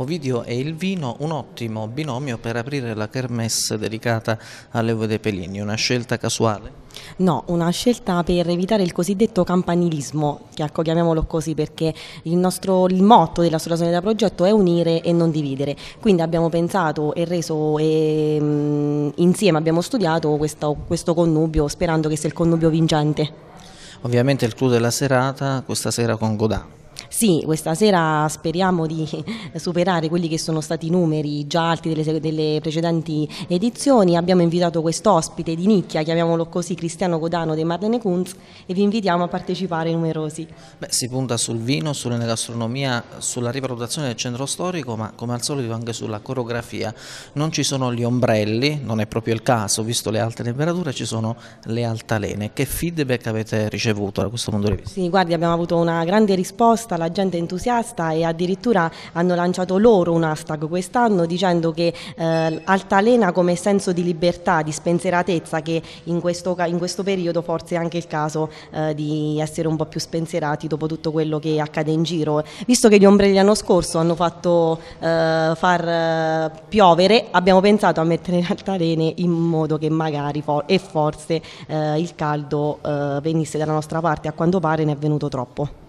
Ovidio e il vino un ottimo binomio per aprire la kermesse dedicata all'Evo dei Pelini, una scelta casuale? No, una scelta per evitare il cosiddetto campanilismo, ecco, chiamiamolo così perché il, nostro, il motto della situazione da Progetto è unire e non dividere, quindi abbiamo pensato e reso e, mh, mm, insieme, abbiamo studiato questo, questo connubio sperando che sia il connubio vincente. Ovviamente il clou della serata, questa sera con Godin. Sì, questa sera speriamo di superare quelli che sono stati i numeri già alti delle, delle precedenti edizioni. Abbiamo invitato quest'ospite di nicchia, chiamiamolo così, Cristiano Godano dei Marlene Kunz e vi invitiamo a partecipare numerosi. Beh, si punta sul vino, sulla gastronomia, sulla rivalutazione del centro storico, ma come al solito anche sulla coreografia. Non ci sono gli ombrelli, non è proprio il caso, visto le alte temperature, ci sono le altalene. Che feedback avete ricevuto da questo punto di vista? Sì, guardi, abbiamo avuto una grande risposta, la gente entusiasta e addirittura hanno lanciato loro un hashtag quest'anno dicendo che eh, altalena come senso di libertà, di spensieratezza che in questo, in questo periodo forse è anche il caso eh, di essere un po' più spensierati dopo tutto quello che accade in giro. Visto che gli ombrelli l'anno scorso hanno fatto eh, far eh, piovere, abbiamo pensato a mettere in altalene in modo che magari for- e forse eh, il caldo eh, venisse dalla nostra parte, a quanto pare ne è venuto troppo.